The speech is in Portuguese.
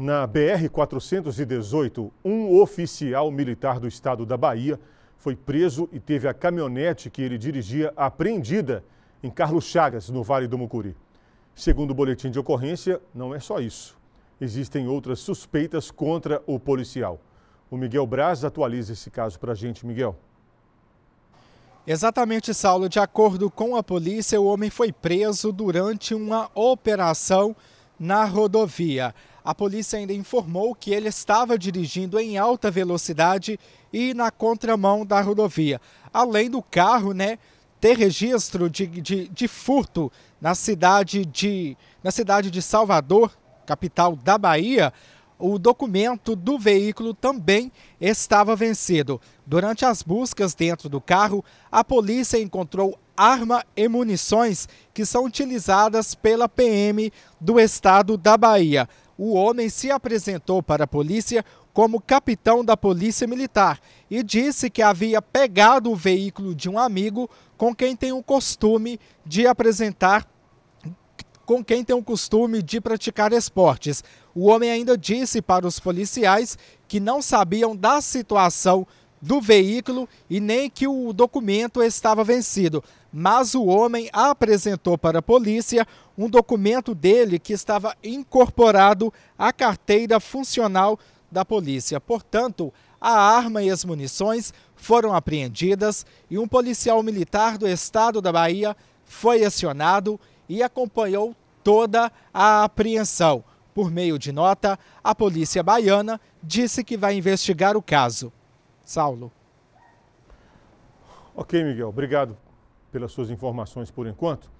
Na BR-418, um oficial militar do estado da Bahia foi preso e teve a caminhonete que ele dirigia apreendida em Carlos Chagas, no Vale do Mucuri. Segundo o boletim de ocorrência, não é só isso. Existem outras suspeitas contra o policial. O Miguel Braz atualiza esse caso para a gente, Miguel. Exatamente, Saulo. De acordo com a polícia, o homem foi preso durante uma operação na rodovia. A polícia ainda informou que ele estava dirigindo em alta velocidade e na contramão da rodovia. Além do carro, né, ter registro de, de, de furto na cidade de, na cidade de Salvador, capital da Bahia, o documento do veículo também estava vencido. Durante as buscas dentro do carro, a polícia encontrou arma e munições que são utilizadas pela PM do estado da Bahia o homem se apresentou para a polícia como capitão da Polícia Militar e disse que havia pegado o veículo de um amigo com quem tem o costume de apresentar com quem tem o costume de praticar esportes. O homem ainda disse para os policiais que não sabiam da situação do veículo e nem que o documento estava vencido. Mas o homem apresentou para a polícia um documento dele que estava incorporado à carteira funcional da polícia. Portanto, a arma e as munições foram apreendidas e um policial militar do estado da Bahia foi acionado e acompanhou toda a apreensão. Por meio de nota, a polícia baiana disse que vai investigar o caso. Saulo. Ok, Miguel, obrigado pelas suas informações por enquanto.